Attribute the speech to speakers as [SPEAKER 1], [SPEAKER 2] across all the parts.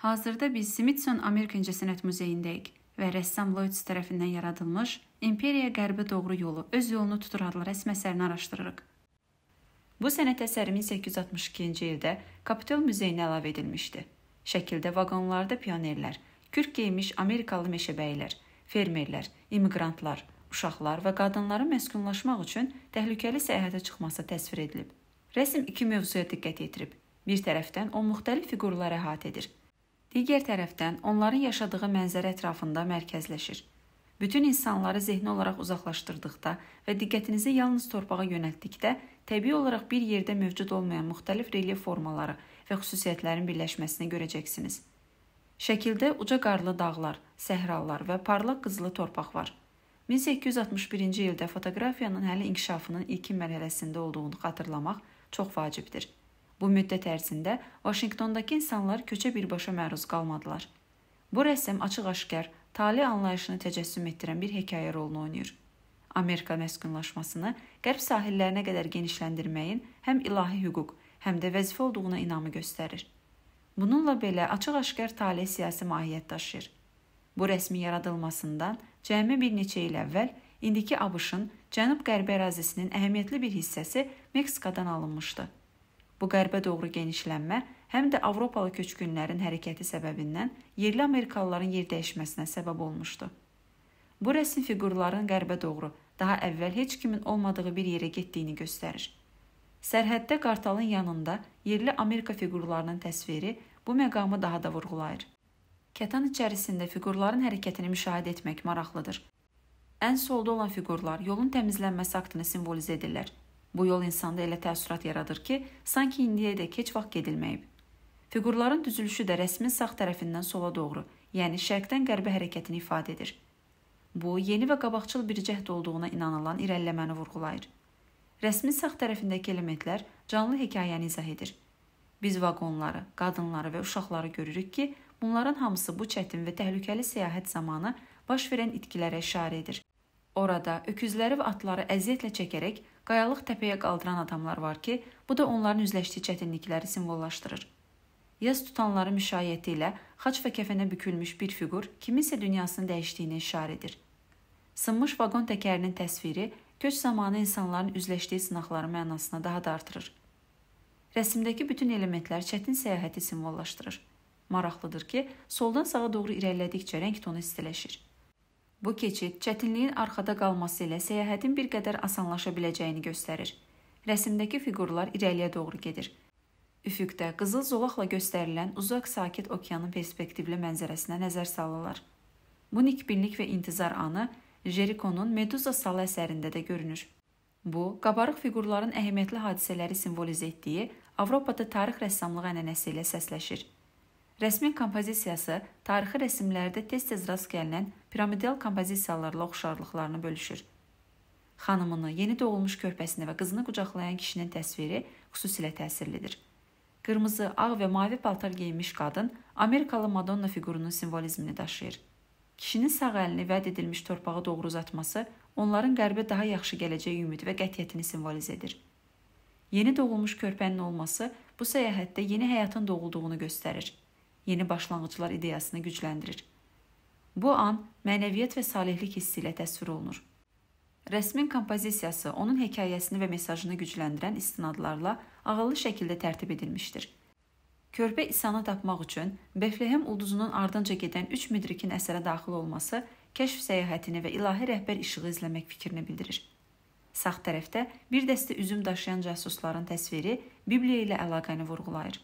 [SPEAKER 1] Hazırda biz Smithson Amerika İncəsənət Muzeyindəyik və rəssam Lloyds tərəfindən yaradılmış İmperiya Qərbə doğru yolu, öz yolunu tutur adlı rəsm əsərini araşdırırıq. Bu sənət əsəri 1862-ci ildə Kapitol muzeyinə əlavə edilmişdi. Şəkildə vaqonlarda pionerlər, kürk geyinmiş Amerikalı meşəbəylər, fermerlər, immiqrantlar, uşaqlar və qadınların məskunlaşmaq üçün təhlükəli səyahətə çıxması təsvir edilib. Rəsm iki mövzuya diqqət yetirib. Bir tərəfdən o müxtəlif fiqurları əhatə edir digər tərəfdən onların yaşadığı mənzərə ətrafında mərkəzləşir. Bütün insanları zehni olaraq uzaqlaşdırdıqda və diqqətinizi yalnız torpağa yönəltdikdə təbii olaraq bir yerdə mövcud olmayan müxtəlif relyef formaları və xüsusiyyətlərin birləşməsini görəcəksiniz. Şəkildə uca qarlı dağlar, səhralar və parlaq qızılı torpaq var. 1861-ci ildə fotoqrafiyanın hələ inkişafının ilkin mərhələsində olduğunu xatırlamaq çox vacibdir. Bu müddət ərzində Vaşinqtondakı insanlar köçə birbaşa məruz qalmadılar. Bu rəsm açıq-aşkar tale anlayışını təcəssüm etdirən bir hekayə rolunu oynayır. Amerika məskunlaşmasını qərb sahillərinə qədər genişləndirməyin həm ilahi hüquq, həm də vəzifə olduğuna inamı göstərir. Bununla belə açıq-aşkar tale siyasi mahiyyət daşıyır. Bu rəsmin yaradılmasından cəmi bir neçə il əvvəl indiki ABŞ-ın cənub-qərb ərazisinin əhəmiyyətli bir hissəsi Meksikadan alınmışdı. Bu qərbə doğru genişlənmə həm də Avropalı köçkünlərin hərəkəti səbəbindən yerli amerikalıların yer dəyişməsinə səbəb olmuşdu. Bu rəsm fiqurların qərbə doğru daha əvvəl heç kimin olmadığı bir yerə getdiyini göstərir. Sərhəddə qartalın yanında yerli Amerika fiqurlarının təsviri bu məqamı daha da vurğulayır. Kətan içərisində fiqurların hərəkətini müşahidə etmək maraqlıdır. Ən solda olan fiqurlar yolun təmizlənməsi aktını simvolizə edirlər. Bu yol insanda elə təəssürat yaradır ki, sanki indiyədək heç vaxt gedilməyib. Fiqurların düzülüşü də rəsmin sağ tərəfindən sola doğru, yəni şərqdən qərbə hərəkətini ifadə edir. Bu, yeni və qabaqcıl bir cəhd olduğuna inanılan irəliləməni vurğulayır. Rəsmin sağ tərəfindəki elementlər canlı hekayəni izah edir. Biz vaqonları, qadınları və uşaqları görürük ki, bunların hamısı bu çətin və təhlükəli səyahət zamanı baş verən itkilərə işarə edir. Orada öküzləri və atları əziyyətlə çəkərək qayalıq təpəyə qaldıran adamlar var ki, bu da onların üzləşdiyi çətinlikləri simvollaşdırır. Yaz tutanların müşayiəti ilə xaç və kəfənə bükülmüş bir fiqur kiminsə dünyasının dəyişdiyini işarə edir. Sınmış vaqon təkərinin təsviri köç zamanı insanların üzləşdiyi sınaqların mənasını daha da artırır. Rəsmdəki bütün elementlər çətin səyahəti simvollaşdırır. Maraqlıdır ki, soldan sağa doğru irəlilədikcə rəng tonu istiləşir. Bu keçid çətinliyin arxada qalması ilə səyahətin bir qədər asanlaşa biləcəyini göstərir. Rəsmdəki fiqurlar irəliyə doğru gedir. Üfüqdə qızıl zolaqla göstərilən uzaq sakit okeanın perspektivli mənzərəsinə nəzər salırlar. Bu nikbinlik və intizar anı Jerikonun Meduza salı əsərində də görünür. Bu, qabarıq fiqurların əhəmiyyətli hadisələri simvolizə etdiyi Avropada tarix rəssamlığı ənənəsi ilə səsləşir. Rəsmin kompozisiyası tarixi rəsmlərdə tez-tez rast gəlinən piramidal kompozisiyalarla oxşarlıqlarını bölüşür. Xanımını, yeni doğulmuş körpəsini və qızını qucaqlayan kişinin təsviri xüsusilə təsirlidir. Qırmızı, ağ və mavi paltar geyinmiş qadın Amerikalı Madonna fiqurunun simvolizmini daşıyır. Kişinin sağ əlini vəd edilmiş torpağa doğru uzatması onların qərbə daha yaxşı gələcəyi ümidi və qətiyyətini simvolizə edir. Yeni doğulmuş körpənin olması bu səyahətdə yeni həyatın doğulduğunu göstərir yeni başlanğıclar ideyasını gücləndirir. Bu an mənəviyyət və salihlik hissi ilə təsvir olunur. Rəsmin kompozisiyası onun hekayəsini və mesajını gücləndirən istinadlarla ağıllı şəkildə tərtib edilmişdir. Körpə İsanı tapmaq üçün Beflehem ulduzunun ardınca gedən 3 müdrikin əsərə daxil olması kəşf səyahətini və ilahi rəhbər işığı izləmək fikrini bildirir. Sağ tərəfdə bir dəstə üzüm daşıyan casusların təsviri Bibliya ilə əlaqəni vurğulayır.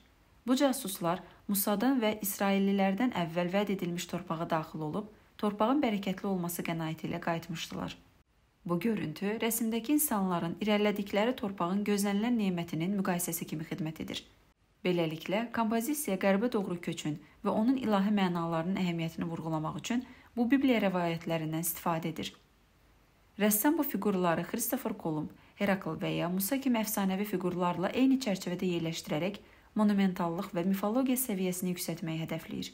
[SPEAKER 1] Bu casuslar Musadan və İsraillilərdən əvvəl vəd edilmiş torpağa daxil olub, torpağın bərəkətli olması qənaəti ilə qayıtmışdılar. Bu görüntü rəsmdəki insanların irəlilədikləri torpağın gözlənilən nemətinin müqayisəsi kimi xidmət edir. Beləliklə, kompozisiya qərbə doğru köçün və onun ilahi mənalarının əhəmiyyətini vurğulamaq üçün bu Bibliya rəvayətlərindən istifadə edir. Rəssam bu fiqurları Kristofer Kolumb, Herakl və ya Musa kimi əfsanəvi fiqurlarla eyni çərçivədə yerləşdirərək monumentallıq və mifologiya səviyyəsini yüksəltməyi hədəfləyir.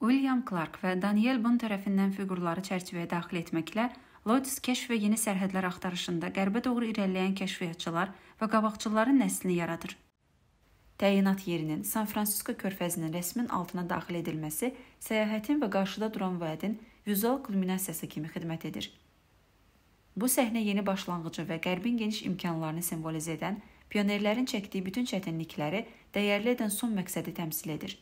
[SPEAKER 1] William Clark və Daniel Boone tərəfindən fiqurları çərçivəyə daxil etməklə Lotus keşf və yeni sərhədlər axtarışında qərbə doğru irəliləyən kəşfiyyatçılar və qabaqçıların nəslini yaradır. Təyinat yerinin San Fransisko körfəzinin rəsmin altına daxil edilməsi səyahətin və qarşıda duran vədin vizual kulminasiyası kimi xidmət edir. Bu səhnə yeni başlanğıcı və qərbin geniş imkanlarını simvolizə edən pionerlərin çəkdiyi bütün çətinlikləri dəyərli edən son məqsədi təmsil edir.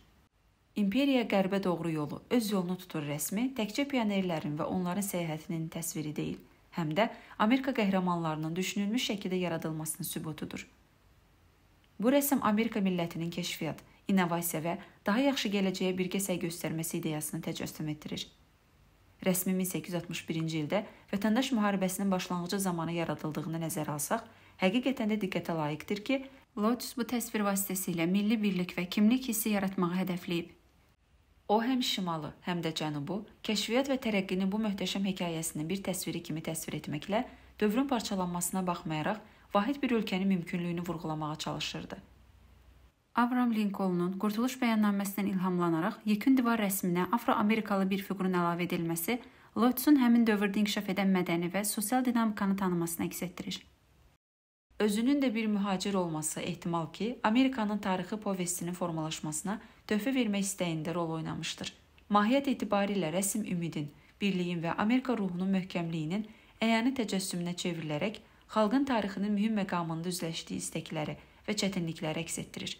[SPEAKER 1] İmperiya qərbə doğru yolu, öz yolunu tutur rəsmi təkcə pionerlərin və onların səyahətinin təsviri deyil, həm də Amerika qəhrəmanlarının düşünülmüş şəkildə yaradılmasının sübutudur. Bu rəsm Amerika millətinin kəşfiyyat, innovasiya və daha yaxşı gələcəyə birgə səy göstərməsi ideyasını təcəssüm etdirir. Rəsmi 1861-ci ildə vətəndaş müharibəsinin başlanğıcı zamanı yaradıldığını nəzərə alsaq, həqiqətən də diqqətə layiqdir ki, Lotus bu təsvir vasitəsilə milli birlik və kimlik hissi yaratmağı hədəfləyib. O həm şimalı, həm də cənubu kəşfiyyat və tərəqqinin bu möhtəşəm hekayəsinin bir təsviri kimi təsvir etməklə dövrün parçalanmasına baxmayaraq vahid bir ölkənin mümkünlüyünü vurğulamağa çalışırdı. Avram Lincolnun Qurtuluş bəyannaməsindən ilhamlanaraq yekun divar rəsminə Afro-Amerikalı bir fiqurun əlavə edilməsi Lotusun həmin dövrdə inkişaf edən mədəni və sosial dinamikanı tanımasını əks etdirir özünün də bir mühacir olması ehtimal ki, Amerikanın tarixi povestinin formalaşmasına töhfə vermək istəyində rol oynamışdır. Mahiyyət etibarilə rəsm ümidin, birliyin və Amerika ruhunun möhkəmliyinin əyani təcəssümünə çevrilərək xalqın tarixinin mühüm məqamında üzləşdiyi istəkləri və çətinlikləri əks etdirir.